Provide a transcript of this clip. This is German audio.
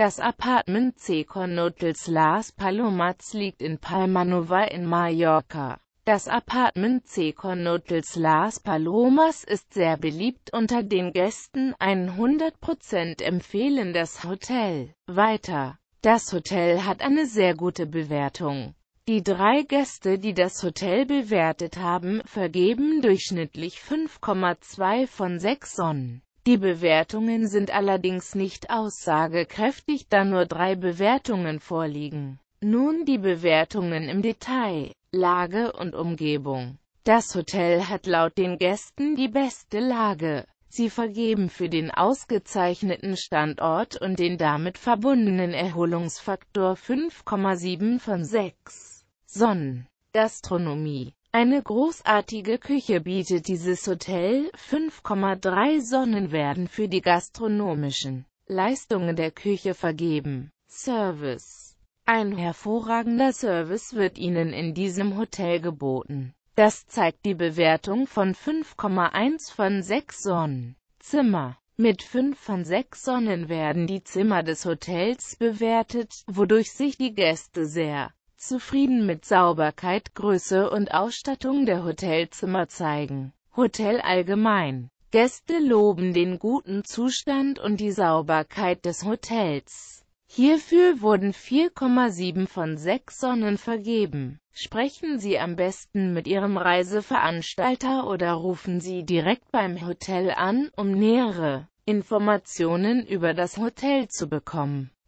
Das Apartment C. Hotels Las Palomas liegt in Palmanova in Mallorca. Das Apartment C. Hotels Las Palomas ist sehr beliebt unter den Gästen, 100% empfehlen das Hotel. Weiter. Das Hotel hat eine sehr gute Bewertung. Die drei Gäste, die das Hotel bewertet haben, vergeben durchschnittlich 5,2 von 6 Sonnen. Die Bewertungen sind allerdings nicht aussagekräftig, da nur drei Bewertungen vorliegen. Nun die Bewertungen im Detail, Lage und Umgebung. Das Hotel hat laut den Gästen die beste Lage. Sie vergeben für den ausgezeichneten Standort und den damit verbundenen Erholungsfaktor 5,7 von 6. Sonnen. Gastronomie eine großartige Küche bietet dieses Hotel, 5,3 Sonnen werden für die gastronomischen Leistungen der Küche vergeben. Service Ein hervorragender Service wird Ihnen in diesem Hotel geboten. Das zeigt die Bewertung von 5,1 von 6 Sonnen. Zimmer mit 5 von 6 Sonnen werden die Zimmer des Hotels bewertet, wodurch sich die Gäste sehr zufrieden mit Sauberkeit, Größe und Ausstattung der Hotelzimmer zeigen. Hotel allgemein. Gäste loben den guten Zustand und die Sauberkeit des Hotels. Hierfür wurden 4,7 von 6 Sonnen vergeben. Sprechen Sie am besten mit Ihrem Reiseveranstalter oder rufen Sie direkt beim Hotel an, um nähere Informationen über das Hotel zu bekommen.